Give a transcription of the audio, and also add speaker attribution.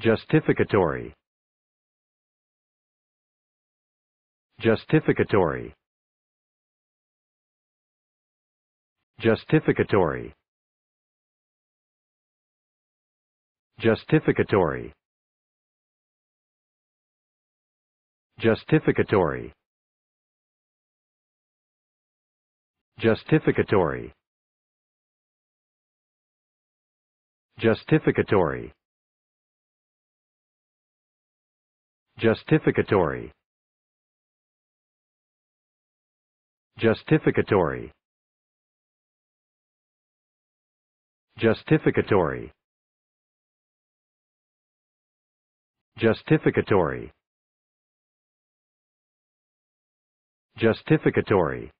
Speaker 1: Justificatory. Justificatory. Justificatory. Justificatory. Justificatory. Justificatory. Justificatory. Justificatory. Justificatory. Justificatory. Justificatory. Justificatory. Justificatory.